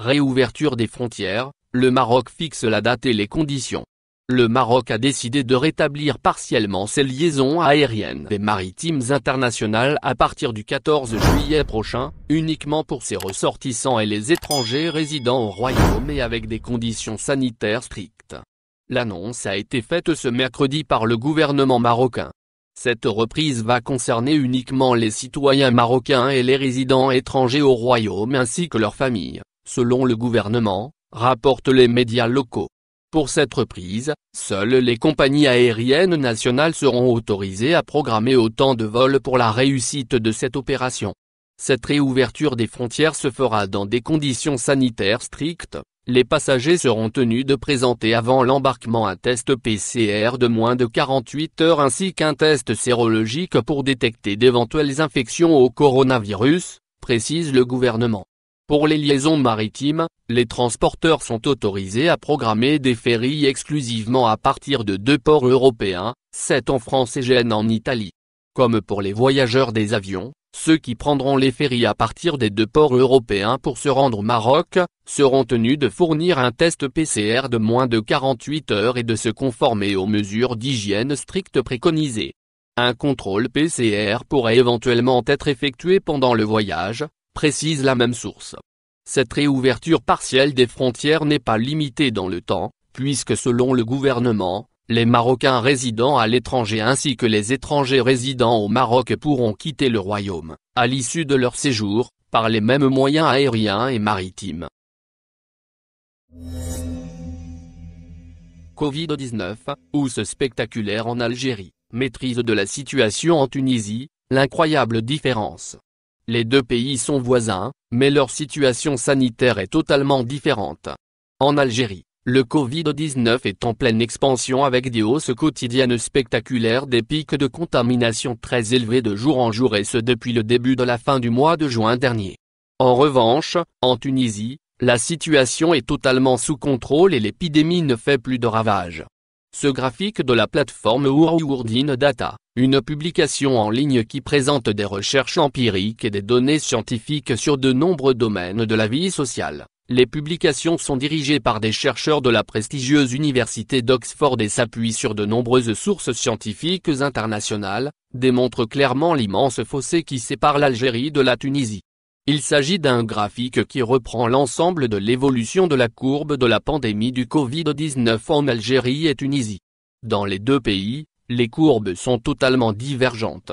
Réouverture des frontières, le Maroc fixe la date et les conditions. Le Maroc a décidé de rétablir partiellement ses liaisons aériennes et maritimes internationales à partir du 14 juillet prochain, uniquement pour ses ressortissants et les étrangers résidant au Royaume et avec des conditions sanitaires strictes. L'annonce a été faite ce mercredi par le gouvernement marocain. Cette reprise va concerner uniquement les citoyens marocains et les résidents étrangers au Royaume ainsi que leurs familles selon le gouvernement, rapportent les médias locaux. Pour cette reprise, seules les compagnies aériennes nationales seront autorisées à programmer autant de vols pour la réussite de cette opération. Cette réouverture des frontières se fera dans des conditions sanitaires strictes, les passagers seront tenus de présenter avant l'embarquement un test PCR de moins de 48 heures ainsi qu'un test sérologique pour détecter d'éventuelles infections au coronavirus, précise le gouvernement. Pour les liaisons maritimes, les transporteurs sont autorisés à programmer des ferries exclusivement à partir de deux ports européens, 7 en France et Gênes en Italie. Comme pour les voyageurs des avions, ceux qui prendront les ferries à partir des deux ports européens pour se rendre au Maroc, seront tenus de fournir un test PCR de moins de 48 heures et de se conformer aux mesures d'hygiène strictes préconisées. Un contrôle PCR pourrait éventuellement être effectué pendant le voyage, précise la même source. Cette réouverture partielle des frontières n'est pas limitée dans le temps, puisque selon le gouvernement, les Marocains résidant à l'étranger ainsi que les étrangers résidant au Maroc pourront quitter le royaume, à l'issue de leur séjour, par les mêmes moyens aériens et maritimes. Covid-19, ou spectaculaire en Algérie, maîtrise de la situation en Tunisie, l'incroyable différence les deux pays sont voisins, mais leur situation sanitaire est totalement différente. En Algérie, le Covid-19 est en pleine expansion avec des hausses quotidiennes spectaculaires des pics de contamination très élevés de jour en jour et ce depuis le début de la fin du mois de juin dernier. En revanche, en Tunisie, la situation est totalement sous contrôle et l'épidémie ne fait plus de ravages. Ce graphique de la plateforme Urdine Data, une publication en ligne qui présente des recherches empiriques et des données scientifiques sur de nombreux domaines de la vie sociale. Les publications sont dirigées par des chercheurs de la prestigieuse université d'Oxford et s'appuient sur de nombreuses sources scientifiques internationales, démontrent clairement l'immense fossé qui sépare l'Algérie de la Tunisie. Il s'agit d'un graphique qui reprend l'ensemble de l'évolution de la courbe de la pandémie du Covid-19 en Algérie et Tunisie. Dans les deux pays, les courbes sont totalement divergentes.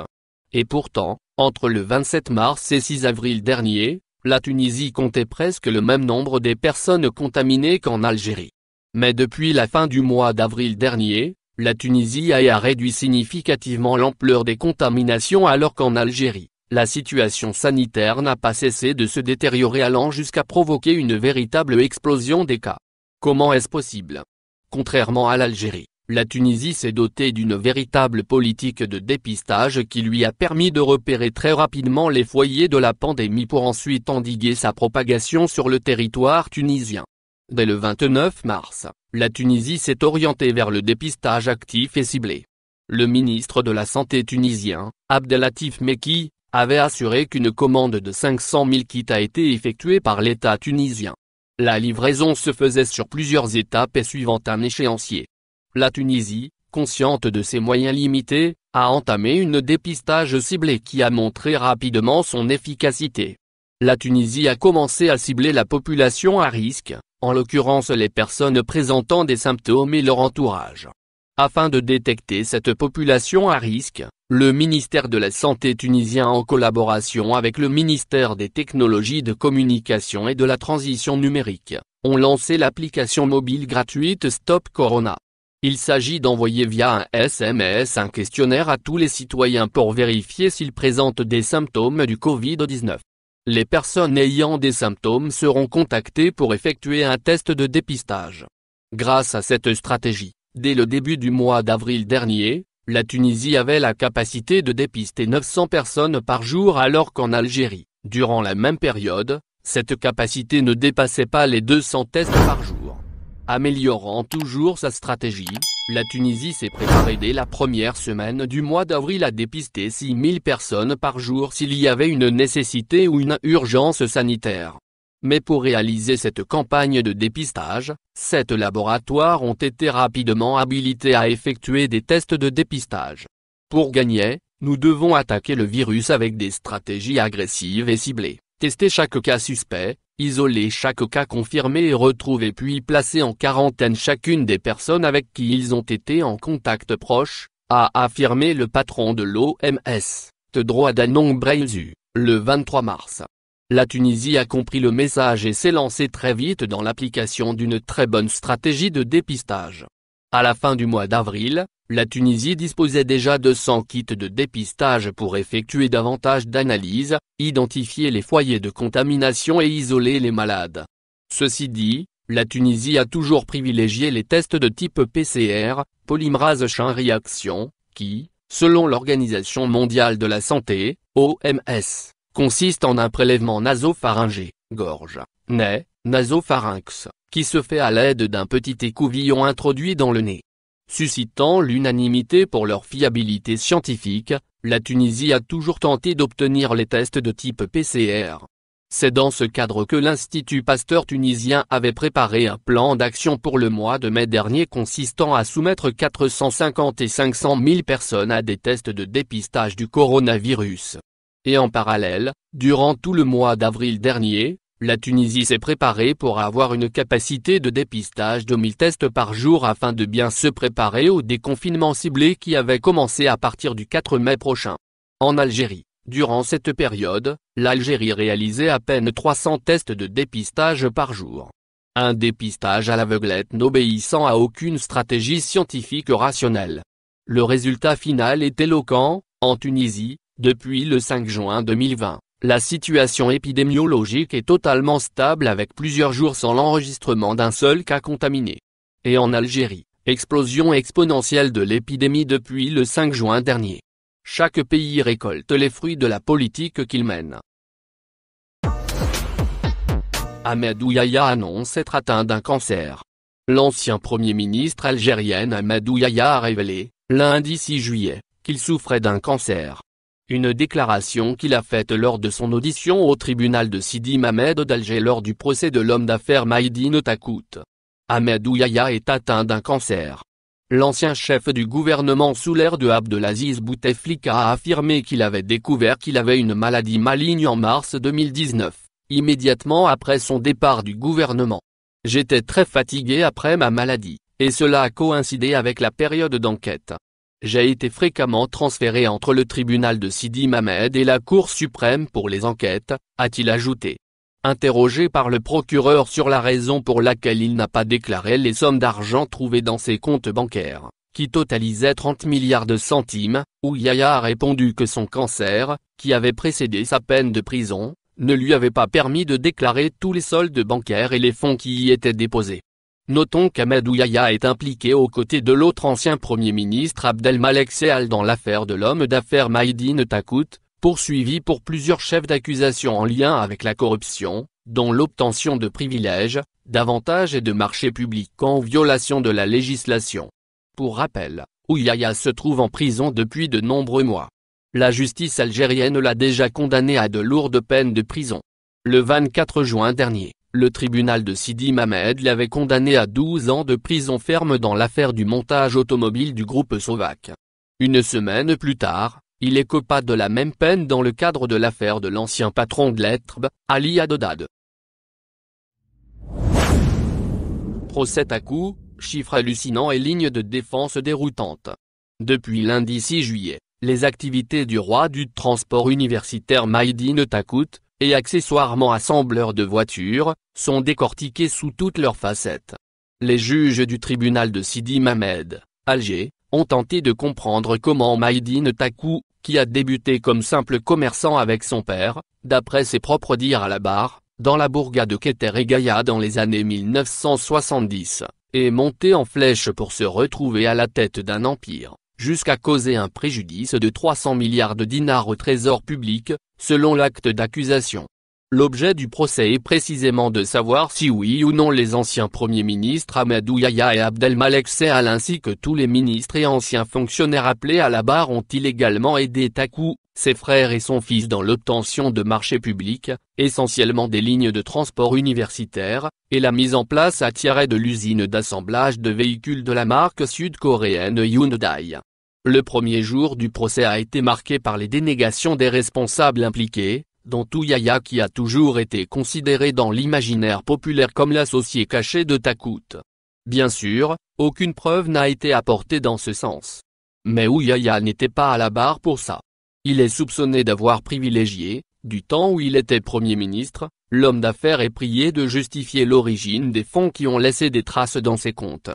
Et pourtant, entre le 27 mars et 6 avril dernier, la Tunisie comptait presque le même nombre des personnes contaminées qu'en Algérie. Mais depuis la fin du mois d'avril dernier, la Tunisie a réduit significativement l'ampleur des contaminations alors qu'en Algérie, la situation sanitaire n'a pas cessé de se détériorer allant jusqu'à provoquer une véritable explosion des cas. Comment est-ce possible Contrairement à l'Algérie, la Tunisie s'est dotée d'une véritable politique de dépistage qui lui a permis de repérer très rapidement les foyers de la pandémie pour ensuite endiguer sa propagation sur le territoire tunisien. Dès le 29 mars, la Tunisie s'est orientée vers le dépistage actif et ciblé. Le ministre de la Santé tunisien, Abdelatif Meki, avait assuré qu'une commande de 500 000 kits a été effectuée par l'État tunisien. La livraison se faisait sur plusieurs étapes et suivant un échéancier. La Tunisie, consciente de ses moyens limités, a entamé une dépistage ciblé qui a montré rapidement son efficacité. La Tunisie a commencé à cibler la population à risque, en l'occurrence les personnes présentant des symptômes et leur entourage. Afin de détecter cette population à risque, le ministère de la Santé tunisien en collaboration avec le ministère des Technologies de Communication et de la Transition numérique, ont lancé l'application mobile gratuite Stop Corona. Il s'agit d'envoyer via un SMS un questionnaire à tous les citoyens pour vérifier s'ils présentent des symptômes du Covid-19. Les personnes ayant des symptômes seront contactées pour effectuer un test de dépistage. Grâce à cette stratégie, Dès le début du mois d'avril dernier, la Tunisie avait la capacité de dépister 900 personnes par jour alors qu'en Algérie, durant la même période, cette capacité ne dépassait pas les 200 tests par jour. Améliorant toujours sa stratégie, la Tunisie s'est préparée dès la première semaine du mois d'avril à dépister 6000 personnes par jour s'il y avait une nécessité ou une urgence sanitaire. Mais pour réaliser cette campagne de dépistage, sept laboratoires ont été rapidement habilités à effectuer des tests de dépistage. Pour gagner, nous devons attaquer le virus avec des stratégies agressives et ciblées, tester chaque cas suspect, isoler chaque cas confirmé et retrouver puis placer en quarantaine chacune des personnes avec qui ils ont été en contact proche, a affirmé le patron de l'OMS, Tedros Adhanom Ghebreyesus, le 23 mars. La Tunisie a compris le message et s'est lancée très vite dans l'application d'une très bonne stratégie de dépistage. À la fin du mois d'avril, la Tunisie disposait déjà de 100 kits de dépistage pour effectuer davantage d'analyses, identifier les foyers de contamination et isoler les malades. Ceci dit, la Tunisie a toujours privilégié les tests de type PCR, polymérase chain réaction, qui, selon l'Organisation mondiale de la santé, OMS, consiste en un prélèvement nasopharyngé, gorge, nez, nasopharynx, qui se fait à l'aide d'un petit écouvillon introduit dans le nez. Suscitant l'unanimité pour leur fiabilité scientifique, la Tunisie a toujours tenté d'obtenir les tests de type PCR. C'est dans ce cadre que l'Institut Pasteur tunisien avait préparé un plan d'action pour le mois de mai dernier consistant à soumettre 450 et 500 000 personnes à des tests de dépistage du coronavirus. Et en parallèle, durant tout le mois d'avril dernier, la Tunisie s'est préparée pour avoir une capacité de dépistage de 1000 tests par jour afin de bien se préparer au déconfinement ciblé qui avait commencé à partir du 4 mai prochain. En Algérie, durant cette période, l'Algérie réalisait à peine 300 tests de dépistage par jour. Un dépistage à l'aveuglette n'obéissant à aucune stratégie scientifique rationnelle. Le résultat final est éloquent, en Tunisie, depuis le 5 juin 2020, la situation épidémiologique est totalement stable avec plusieurs jours sans l'enregistrement d'un seul cas contaminé. Et en Algérie, explosion exponentielle de l'épidémie depuis le 5 juin dernier. Chaque pays récolte les fruits de la politique qu'il mène. Ahmed Ouyaya annonce être atteint d'un cancer. L'ancien premier ministre algérien Ahmed Ouyaya a révélé, lundi 6 juillet, qu'il souffrait d'un cancer. Une déclaration qu'il a faite lors de son audition au tribunal de Sidi Mamed d'Alger lors du procès de l'homme d'affaires Maïdine Takout. Ahmed Ouyaya est atteint d'un cancer. L'ancien chef du gouvernement sous l'ère de Abdelaziz Bouteflika a affirmé qu'il avait découvert qu'il avait une maladie maligne en mars 2019, immédiatement après son départ du gouvernement. J'étais très fatigué après ma maladie, et cela a coïncidé avec la période d'enquête j'ai été fréquemment transféré entre le tribunal de Sidi Mamed et la Cour suprême pour les enquêtes, a-t-il ajouté. Interrogé par le procureur sur la raison pour laquelle il n'a pas déclaré les sommes d'argent trouvées dans ses comptes bancaires, qui totalisaient 30 milliards de centimes, Ouyaya a répondu que son cancer, qui avait précédé sa peine de prison, ne lui avait pas permis de déclarer tous les soldes bancaires et les fonds qui y étaient déposés. Notons qu'Amadou Ouyaya est impliqué aux côtés de l'autre ancien Premier ministre Abdelmalek Seal dans l'affaire de l'homme d'affaires Maïdine Takout, poursuivi pour plusieurs chefs d'accusation en lien avec la corruption, dont l'obtention de privilèges, d'avantages et de marchés publics en violation de la législation. Pour rappel, Ouyaya se trouve en prison depuis de nombreux mois. La justice algérienne l'a déjà condamné à de lourdes peines de prison. Le 24 juin dernier, le tribunal de Sidi Mamed l'avait condamné à 12 ans de prison ferme dans l'affaire du montage automobile du groupe Sovac. Une semaine plus tard, il est copain de la même peine dans le cadre de l'affaire de l'ancien patron de l'Etrb, Ali Adodad. Procès à coup, chiffres hallucinants et lignes de défense déroutantes. Depuis lundi 6 juillet, les activités du roi du transport universitaire Maïdine Takout, et accessoirement assembleurs de voitures, sont décortiqués sous toutes leurs facettes. Les juges du tribunal de Sidi Mamed, Alger, ont tenté de comprendre comment Maïdine Takou, qui a débuté comme simple commerçant avec son père, d'après ses propres dires à la barre, dans la bourgade de Keter et Gaïa dans les années 1970, est monté en flèche pour se retrouver à la tête d'un empire jusqu'à causer un préjudice de 300 milliards de dinars au trésor public, selon l'acte d'accusation. L'objet du procès est précisément de savoir si oui ou non les anciens premiers ministres Amadou Yaya et Abdelmalek Sehal ainsi que tous les ministres et anciens fonctionnaires appelés à la barre ont illégalement aidé Takou, ses frères et son fils dans l'obtention de marchés publics, essentiellement des lignes de transport universitaires, et la mise en place à tirer de l'usine d'assemblage de véhicules de la marque sud-coréenne Hyundai. Le premier jour du procès a été marqué par les dénégations des responsables impliqués, dont Ouyaya qui a toujours été considéré dans l'imaginaire populaire comme l'associé caché de Takout. Bien sûr, aucune preuve n'a été apportée dans ce sens. Mais Ouyaya n'était pas à la barre pour ça. Il est soupçonné d'avoir privilégié, du temps où il était Premier ministre, l'homme d'affaires est prié de justifier l'origine des fonds qui ont laissé des traces dans ses comptes.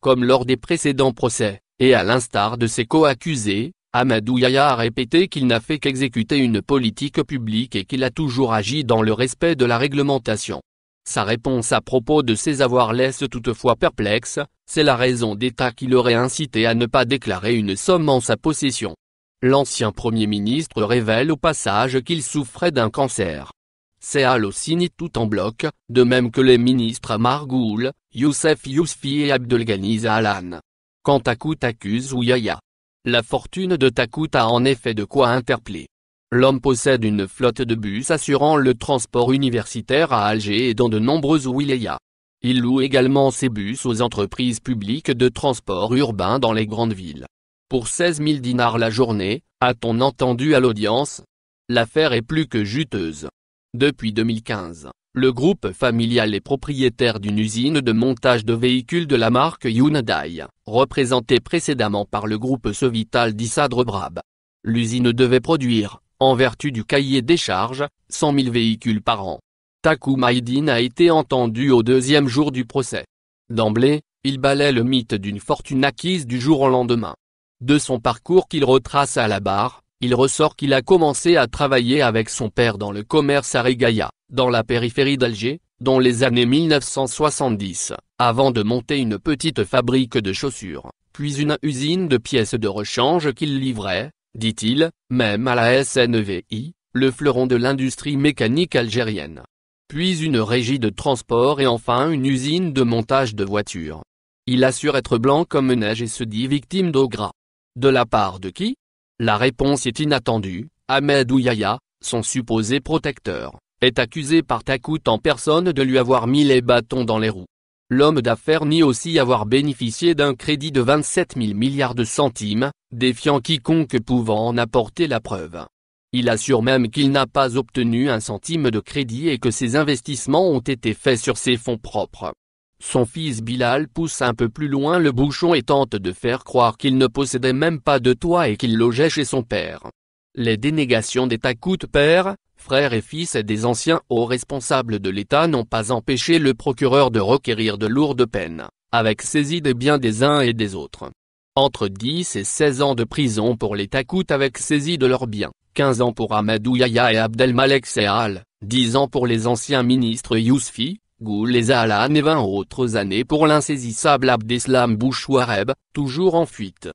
Comme lors des précédents procès, et à l'instar de ses co-accusés, Amadou Yaya a répété qu'il n'a fait qu'exécuter une politique publique et qu'il a toujours agi dans le respect de la réglementation. Sa réponse à propos de ses avoirs laisse toutefois perplexe, c'est la raison d'État qui l'aurait incité à ne pas déclarer une somme en sa possession. L'ancien Premier ministre révèle au passage qu'il souffrait d'un cancer. C'est Al-Ossini tout en bloc, de même que les ministres Margoul, Youssef Yousfi et Abdelghani Alan. Quant à accuse ou Yaya, la fortune de Takout a en effet de quoi interpeller. L'homme possède une flotte de bus assurant le transport universitaire à Alger et dans de nombreuses wilayas. Il loue également ses bus aux entreprises publiques de transport urbain dans les grandes villes. Pour 16 000 dinars la journée, a-t-on entendu à l'audience L'affaire est plus que juteuse. Depuis 2015, le groupe familial est propriétaire d'une usine de montage de véhicules de la marque Hyundai, représentée précédemment par le groupe Sovital d'Issadre-Brab. L'usine devait produire, en vertu du cahier des charges, 100 000 véhicules par an. Takumaidin a été entendu au deuxième jour du procès. D'emblée, il balait le mythe d'une fortune acquise du jour au lendemain. De son parcours qu'il retrace à la barre, il ressort qu'il a commencé à travailler avec son père dans le commerce à Régaya, dans la périphérie d'Alger, dans les années 1970, avant de monter une petite fabrique de chaussures, puis une usine de pièces de rechange qu'il livrait, dit-il, même à la SNVI, le fleuron de l'industrie mécanique algérienne. Puis une régie de transport et enfin une usine de montage de voitures. Il assure être blanc comme neige et se dit victime d'eau gras. De la part de qui La réponse est inattendue, Ahmed Ouyaya, son supposé protecteur est accusé par Takout en personne de lui avoir mis les bâtons dans les roues. L'homme d'affaires nie aussi avoir bénéficié d'un crédit de 27 000 milliards de centimes, défiant quiconque pouvant en apporter la preuve. Il assure même qu'il n'a pas obtenu un centime de crédit et que ses investissements ont été faits sur ses fonds propres. Son fils Bilal pousse un peu plus loin le bouchon et tente de faire croire qu'il ne possédait même pas de toit et qu'il logeait chez son père. Les dénégations des Takout père, frères et fils et des anciens hauts responsables de l'État n'ont pas empêché le procureur de requérir de lourdes peines, avec saisie des biens des uns et des autres. Entre 10 et 16 ans de prison pour les takout avec saisie de leurs biens, 15 ans pour Ahmed Ouyaya et Abdelmalek Sehal, 10 ans pour les anciens ministres Yousfi, Goul et et 20 autres années pour l'insaisissable Abdeslam Bouchouareb, toujours en fuite.